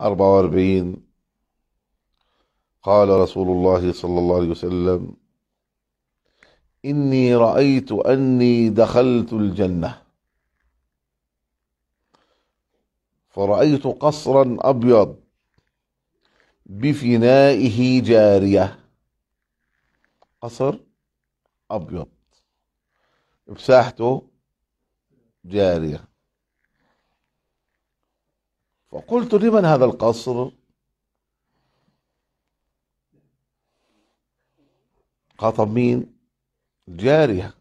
44 قال رسول الله صلى الله عليه وسلم إني رأيت أني دخلت الجنة فرأيت قصرا أبيض بفنائه جارية قصر أبيض بساحته جارية فقلت لمن هذا القصر خطب مين جارية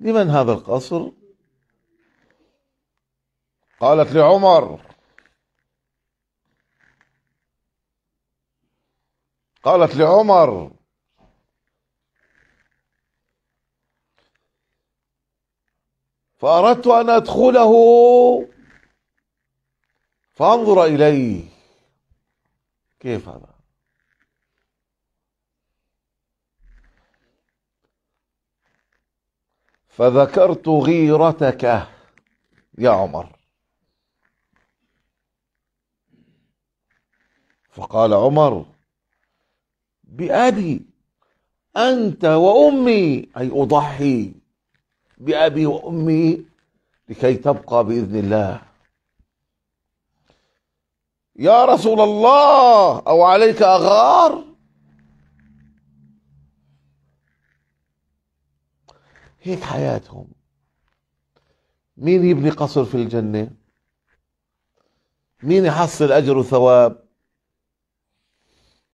لمن هذا القصر قالت لعمر قالت لعمر فأردت أن أدخله فانظر اليه كيف هذا فذكرت غيرتك يا عمر فقال عمر بأبي أنت وأمي أي أضحي بأبي وأمي لكي تبقى بإذن الله يا رسول الله أو عليك أغار هيك حياتهم مين يبني قصر في الجنة مين يحصل أجر وثواب